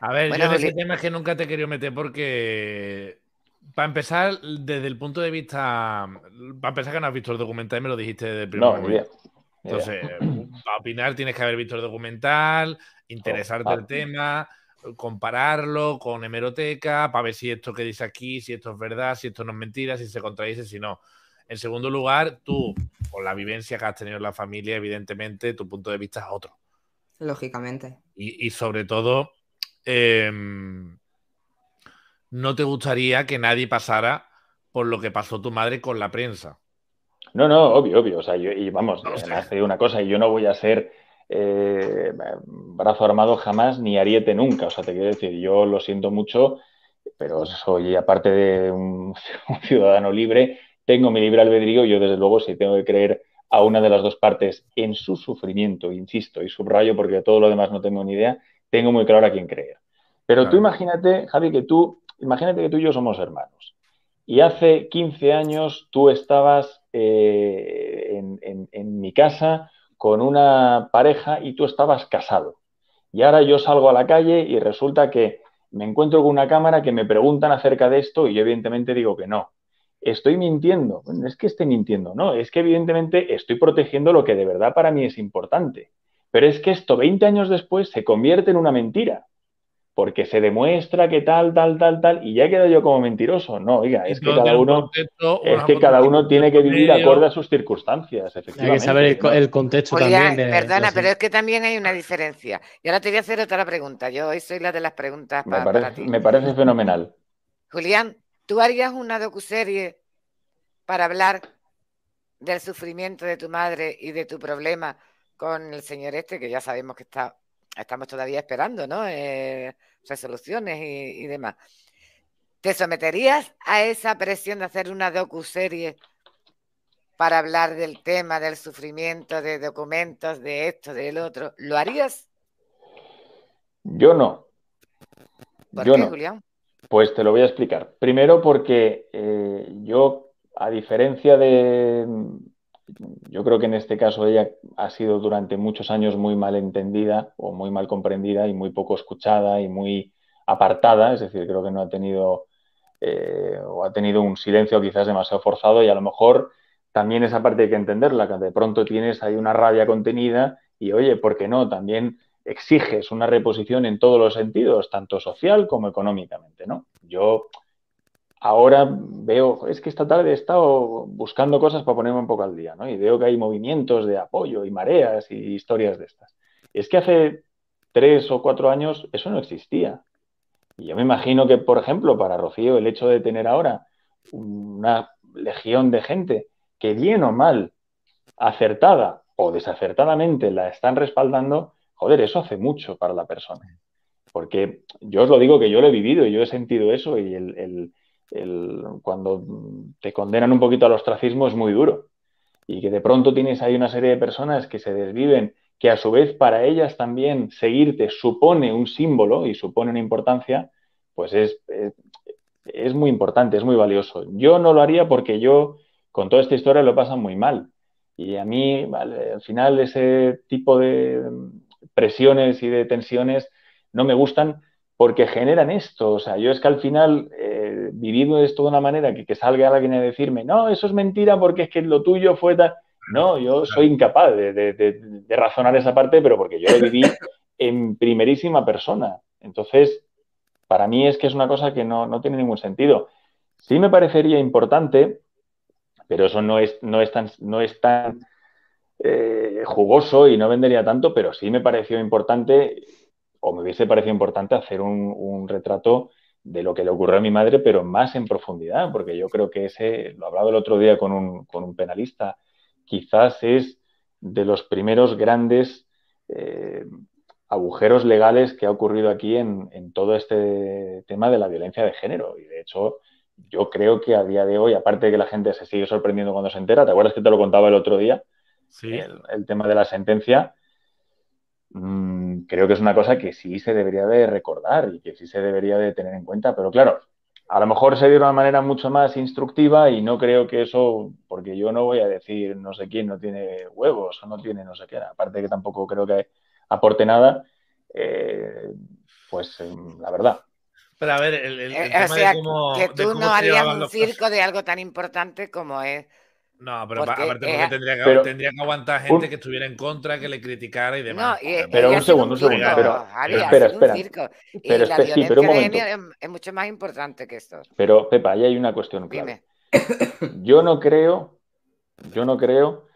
A ver, yo en ese tema es que nunca te quería meter porque, para empezar, desde el punto de vista. Para empezar, que no has visto el documental y me lo dijiste de el primer no, bien. Entonces, para opinar tienes que haber visto el documental, interesarte el tema, compararlo con hemeroteca, para ver si esto que dice aquí, si esto es verdad, si esto no es mentira, si se contradice, si no. En segundo lugar, tú, con la vivencia que has tenido en la familia, evidentemente, tu punto de vista es otro. Lógicamente. y sobre todo, Em, no te gustaría que nadie pasara por lo que pasó tu madre con la prensa. No, no, obvio, obvio. O sea, yo, y vamos, no, me eh, una cosa, y yo no voy a ser eh, brazo armado jamás ni ariete nunca. O sea, te quiero decir, yo lo siento mucho, pero soy, aparte de un, ciudadano libre, tengo mi libre albedrío. Yo, desde luego, si tengo que creer a una de las dos partes en su sufrimiento, insisto, y subrayo porque todo lo demás no tengo ni idea, tengo muy claro a quién creer. Pero tú imagínate, Javi, que tú, imagínate que tú y yo somos hermanos. Y hace 15 años tú estabas eh, en, en mi casa con una pareja y tú estabas casado. Y ahora yo salgo a la calle y resulta que me encuentro con una cámara que me preguntan acerca de esto y yo evidentemente digo que no. Estoy mintiendo. No es que esté mintiendo, no. Es que evidentemente estoy protegiendo lo que de verdad para mí es importante. Pero es que esto 20 años después se convierte en una mentira, porque se demuestra que tal, tal, tal, tal, y ya quedo yo como mentiroso. No, oiga, es que cada uno, es que cada uno tiene que vivir acorde a sus circunstancias, efectivamente. Hay que saber el, contexto también. perdona, pero es que también hay una diferencia. Y ahora te voy a hacer otra pregunta. Yo hoy soy la de las preguntas para, ti. Me parece fenomenal. Julián, ¿tú harías una docuserie para hablar del sufrimiento de tu madre y de tu problema con el señor este, que ya sabemos que está, estamos todavía esperando, ¿no? Eh, resoluciones y, demás. ¿Te someterías a esa presión de hacer una docuserie para hablar del tema del sufrimiento, de documentos, de esto, del otro? ¿Lo harías? Yo no. ¿Por yo qué, no. Julián? Pues te lo voy a explicar. Primero porque eh, yo, a diferencia de yo creo que en este caso ella ha sido durante muchos años muy mal entendida o muy mal comprendida y muy poco escuchada y muy apartada, es decir, creo que no ha tenido eh, o ha tenido un silencio quizás demasiado forzado y a lo mejor también esa parte hay que entenderla, que de pronto tienes ahí una rabia contenida y oye, ¿por qué no? También exiges una reposición en todos los sentidos, tanto social como económicamente, ¿no? Yo ahora veo, es que esta tarde he estado buscando cosas para ponerme un poco al día, ¿no? Y veo que hay movimientos de apoyo y mareas y historias de estas. Es que hace tres o cuatro años eso no existía. Y yo me imagino que, por ejemplo, para Rocío, el hecho de tener ahora una legión de gente que bien o mal, acertada o desacertadamente la están respaldando, joder, eso hace mucho para la persona. Porque yo os lo digo que yo lo he vivido y yo he sentido eso y el, el, cuando te condenan un poquito al ostracismo es muy duro. Y que de pronto tienes ahí una serie de personas que se desviven, que a su vez para ellas también seguirte supone un símbolo y supone una importancia, pues es, es, muy importante, es muy valioso. Yo no lo haría porque yo con toda esta historia lo pasa muy mal. Y a mí, al final, ese tipo de presiones y de tensiones no me gustan porque generan esto. O sea, yo es que al final vivido esto de una manera que, que salga alguien a decirme, no, eso es mentira porque es que lo tuyo fue tal. No, yo soy incapaz de, razonar esa parte, pero porque yo lo viví en primerísima persona. Entonces, para mí es que es una cosa que no, tiene ningún sentido. Sí me parecería importante, pero eso no es, no es tan, no es tan eh, jugoso y no vendería tanto, pero sí me pareció importante, o me hubiese parecido importante, hacer un, un retrato de lo que le ocurrió a mi madre, pero más en profundidad, porque yo creo que ese, lo hablaba el otro día con un, con un penalista, quizás es de los primeros grandes eh, agujeros legales que ha ocurrido aquí en, todo este tema de la violencia de género. Y de hecho, yo creo que a día de hoy, aparte de que la gente se sigue sorprendiendo cuando se entera, ¿te acuerdas que te lo contaba el otro día? Sí. el tema de la sentencia, creo que es una cosa que sí se debería de recordar y que sí se debería de tener en cuenta, pero claro, a lo mejor se dio de una manera mucho más instructiva y no creo que eso, porque yo no voy a decir no sé quién no tiene huevos o no tiene no sé qué, aparte que tampoco creo que aporte nada, eh, pues eh, la verdad. Pero a ver, el, que tú no harías un circo de algo tan importante como es no, pero aparte porque tendría, que, tendría, que, aguantar gente que estuviera en contra, que le criticara y demás. pero un segundo, un segundo. espera, espera. y la es mucho más importante que esto. Pero, Pepa, ahí hay una cuestión clave. Yo no creo, yo no creo,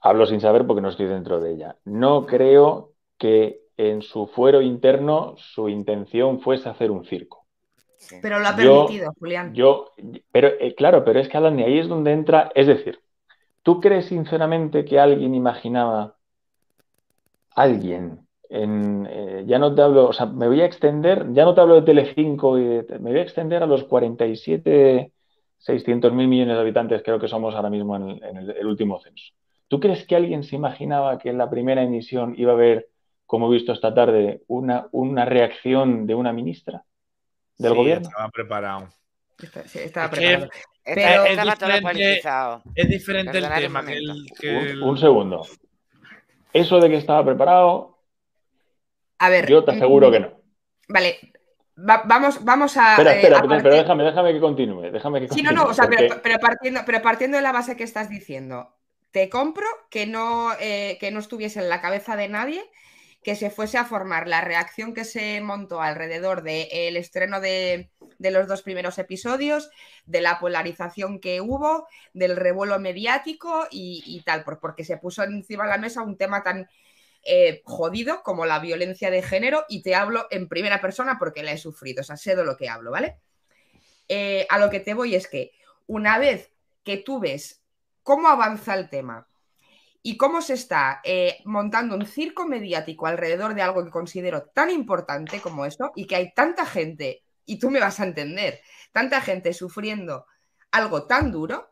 hablo sin saber porque no estoy dentro de ella, no creo que en su fuero interno su intención fuese hacer un circo. Pero lo ha permitido, Julián. Yo, pero eh, claro, pero es que Alan, y ahí es donde entra, es decir, ¿tú crees sinceramente que alguien imaginaba, alguien, en, eh, ya no te hablo, o sea, me voy a extender, ya no te hablo de Telecinco, y me voy a extender a los 47, 600 mil millones de habitantes creo que somos ahora mismo en, el, último censo. ¿Tú crees que alguien se imaginaba que en la primera emisión iba a haber, como he visto esta tarde, una reacción de una ministra? del gobierno. Estaba preparado. sí, estaba preparado. Es, Pero estaba todo diferente el tema. Que el, que Un, segundo. Eso de que estaba preparado. A ver. Yo te mm, aseguro que no. Vale. vamos, vamos a. Espera, eh, espera, pero, déjame, déjame que continúe. Déjame que sí, no, no, o sea, pero, partiendo, pero partiendo de la base que estás diciendo, te compro que no, eh, que no estuviese en la cabeza de nadie que se fuese a formar la reacción que se montó alrededor del el estreno de, los dos primeros episodios, de la polarización que hubo, del revuelo mediático y, tal, porque se puso encima de la mesa un tema tan eh, jodido como la violencia de género y te hablo en primera persona porque la he sufrido, o sea, sé de lo que hablo, ¿vale? Eh, a lo que te voy es que una vez que tú ves cómo avanza el tema, y cómo se está eh, montando un circo mediático alrededor de algo que considero tan importante como eso y que hay tanta gente, y tú me vas a entender, tanta gente sufriendo algo tan duro,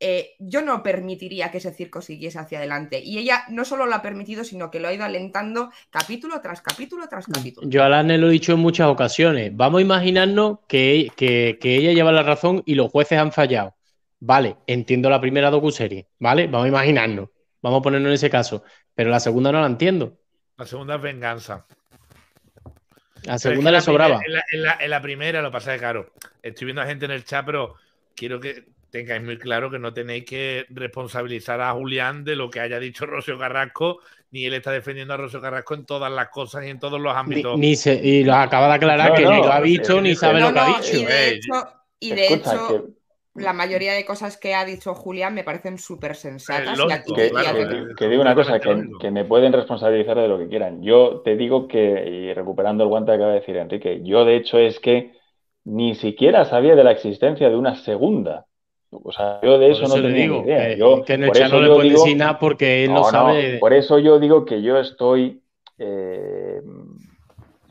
eh, yo no permitiría que ese circo siguiese hacia adelante. Y ella no solo lo ha permitido, sino que lo ha ido alentando capítulo tras capítulo tras mm, capítulo. Yo a la lo he dicho en muchas ocasiones. Vamos a imaginarnos que, ella lleva la razón y los jueces han fallado. Vale, entiendo la primera docuserie, ¿vale? Vamos a imaginarnos. Vamos a ponernos en ese caso. Pero la segunda no la entiendo. La segunda es venganza. La segunda le sobraba. en, la, primera lo pasa de caro. Estoy viendo a gente en el chat, pero quiero que tengáis muy claro que no tenéis que responsabilizar a Julián de lo que haya dicho Rocío Carrasco, ni él está defendiendo a Rocío Carrasco en todas las cosas y en todos los ámbitos. y lo acaba de aclarar que ni lo ha dicho ni sabe lo que ha dicho. Y de hecho, la mayoría de cosas que ha dicho Julián me parecen súper sensatas. que, claro, una cosa, que, me pueden responsabilizar de lo que quieran. Yo te digo que, y recuperando el guante que acaba de decir Enrique, yo de hecho es que ni siquiera sabía de la existencia de una segunda. O sea, yo de eso, no tenía digo, idea. que en el no le nada porque él no, sabe. por eso yo digo que yo estoy eh,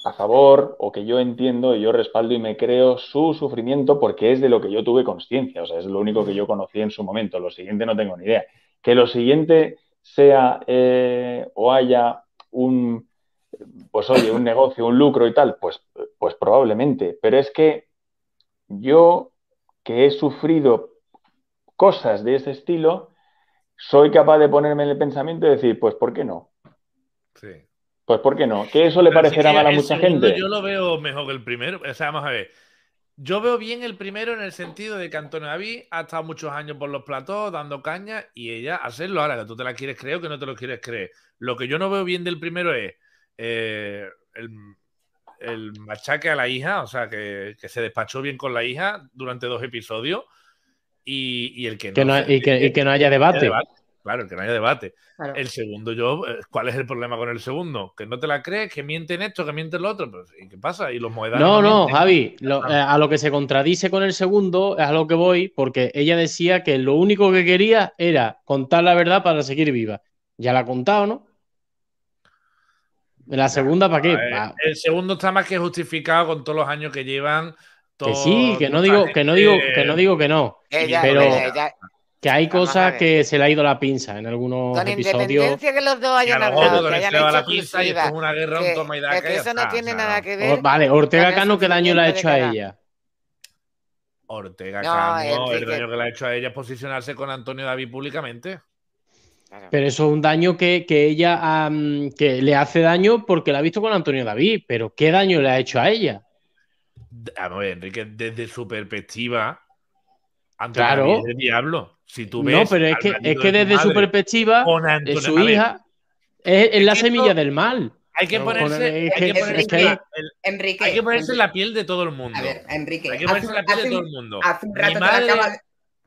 a favor o que yo entiendo y yo respaldo y me creo su sufrimiento porque es de lo que yo tuve conciencia, o sea, es lo único que yo conocí en su momento, lo siguiente no tengo ni idea. Que lo siguiente sea eh, o haya un, pues oye, un negocio, un lucro y tal, pues, pues probablemente, pero es que yo que he sufrido cosas de ese estilo, soy capaz de ponerme en el pensamiento y decir, pues, ¿por qué no? Sí. Pues ¿por qué no? Que eso le parecerá mal a mucha gente. Yo lo veo mejor que el primero. O sea, vamos a ver. Yo veo bien el primero en el sentido de que Antonio David ha estado muchos años por los platos dando caña y ella hacerlo ahora, que tú te la quieres creer o que no te lo quieres creer. Lo que yo no veo bien del primero es eh, el, machaque a la hija, o sea, que, se despachó bien con la hija durante dos episodios y, el que no. y, que, no haya debate. Claro, que no haya debate. El segundo yo eh, ¿cuál es el problema con el segundo? Que no te la crees, que mienten esto, que mienten lo otro. Pues, ¿Y qué pasa? Y los moedas. No, no, Javi, ah. eh, a lo que se contradice con el segundo es a lo que voy, porque ella decía que lo único que quería era contar la verdad para seguir viva. Ya la ha contado, ¿no? La segunda, ¿para qué? el segundo está más que justificado con todos los años que llevan. que sí, que no digo, que no digo, que no digo que no. pero... Que hay cosas que se le ha ido la pinza en algunos Con independencia que los dos hayan hablado, que la pinza y es una guerra, un toma y eso no tiene nada que oh, ver. vale, Ortega Cano, ¿qué daño le ha hecho a ella? Ortega Cano, el daño que le ha hecho a ella es posicionarse con Antonio David públicamente. Pero eso es un daño que, que ella que le hace daño porque la ha visto con Antonio David, pero ¿qué daño le ha hecho a ella? A ver, Enrique, desde su perspectiva, claro. Si tú ves no, pero es que, desde su perspectiva, eh, su hija, es, la semilla del mal. Hay que ponerse, hay que en la piel de todo el mundo. Enrique, hay que ponerse la piel de todo el mundo.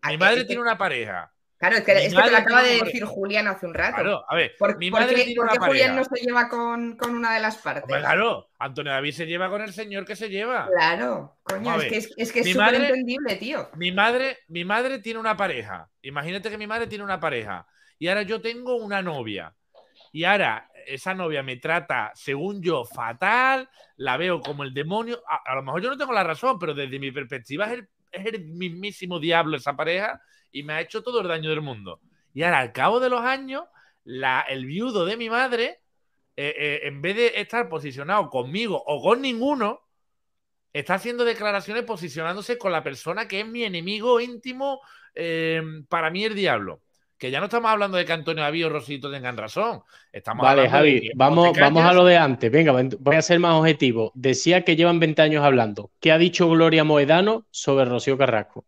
mi madre tiene una pareja Claro, es que es te lo acaba de decir Julián hace un rato. Claro, a ver, ¿Por, mi madre qué, Julián no se lleva con, una de las partes? claro, Antonio David se lleva con el señor que se lleva. Claro, coño, es que es, que es súper entendible, tío. Mi madre, mi madre tiene una pareja. Imagínate que mi madre tiene una pareja. Y ahora yo tengo una novia. Y ahora esa novia me trata, según yo, fatal, la veo como el demonio. A, lo mejor yo no tengo la razón, pero desde mi perspectiva es es el mismísimo diablo esa pareja y me ha hecho todo el daño del mundo. Y ahora, al cabo de los años, la, el viudo de mi madre, eh, eh, en vez de estar posicionado conmigo o con ninguno, está haciendo declaraciones posicionándose con la persona que es mi enemigo íntimo, eh, para mí el diablo. Que ya no estamos hablando de que Antonio Avío Rosito tengan razón. Estamos vale, Javi, vamos, vamos a lo de antes. Venga, voy a ser más objetivo. Decía que llevan 20 años hablando. ¿Qué ha dicho Gloria Moedano sobre Rocío Carrasco?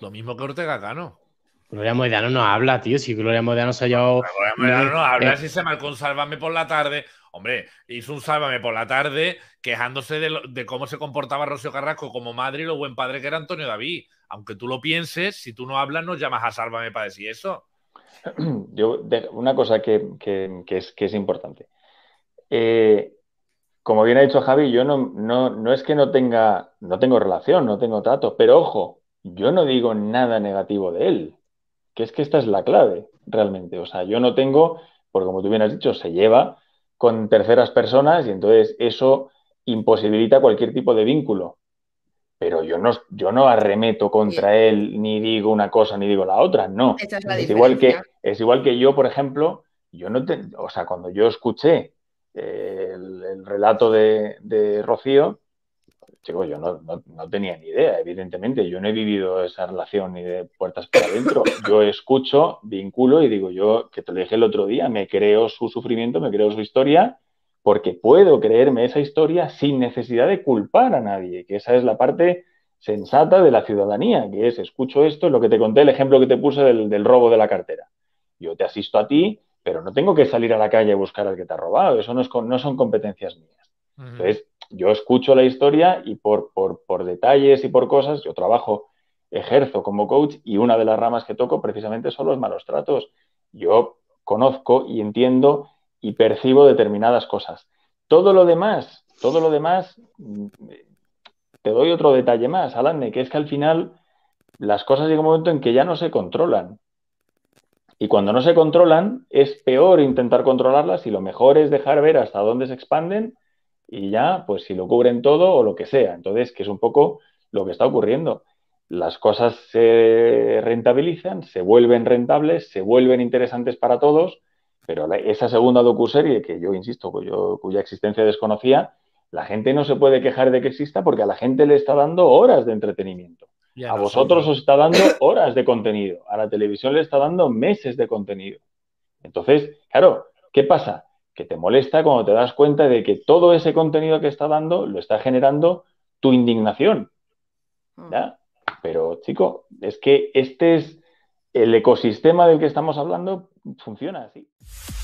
Lo mismo que Ortega Cano. Gloria Moedano no habla, tío. Si Gloria Moedano se ha llevado. Gloria Moedano no habla, eh, si se marcó un sálvame por la tarde. Hombre, hizo un sálvame por la tarde quejándose de, cómo se comportaba Rocío Carrasco como madre y lo buen padre que era Antonio David. Aunque tú lo pienses, si tú no hablas, no llamas a sálvame para decir eso. Yo, una cosa que, que, es, que es, importante. Eh, como bien ha dicho Javi, yo no, no, no es que no tenga, no tengo relación, no tengo trato, pero ojo, yo no digo nada negativo de él, que es que esta es la clave realmente. O sea, yo no tengo, porque como tú bien has dicho, se lleva con terceras personas y entonces eso imposibilita cualquier tipo de vínculo. Pero yo no, yo no arremeto contra él, ni digo una cosa, ni digo la otra, no. es, igual que, es igual que yo, por ejemplo, yo no o sea, cuando yo escuché eh, el, relato de, de Rocío, yo no, tenía ni idea, evidentemente, yo no he vivido esa relación ni de puertas para adentro, yo escucho, vinculo y digo yo, que te lo dije el otro día, me creo su sufrimiento, me creo su historia, porque puedo creerme esa historia sin necesidad de culpar a nadie, que esa es la parte sensata de la ciudadanía, que es, escucho esto, lo que te conté, el ejemplo que te puse del, robo de la cartera. Yo te asisto a ti, pero no tengo que salir a la calle a buscar al que te ha robado, eso no, es, no son competencias mías. Entonces, yo escucho la historia y por, detalles y por cosas, yo trabajo, ejerzo como coach y una de las ramas que toco precisamente son los malos tratos. Yo conozco y entiendo y percibo determinadas cosas. Todo lo demás, todo lo demás, mm, te doy otro detalle más, Alan, que es que al final las cosas a un momento en que ya no se controlan. Y cuando no se controlan, es peor intentar controlarlas y lo mejor es dejar ver hasta dónde se expanden y ya, pues si lo cubren todo o lo que sea. Entonces, que es un poco lo que está ocurriendo. Las cosas se rentabilizan, se vuelven rentables, se vuelven interesantes para todos, pero esa segunda docuserie, que yo insisto, pues cuya existencia desconocía, la gente no se puede quejar de que exista porque a la gente le está dando horas de entretenimiento. a vosotros os está dando horas de contenido, a la televisión le está dando meses de contenido. Entonces, claro, ¿qué pasa? que te molesta cuando te das cuenta de que todo ese contenido que está dando lo está generando tu indignación. Mm. ¿ya? Pero, chico, es que este es el ecosistema del que estamos hablando, funciona así.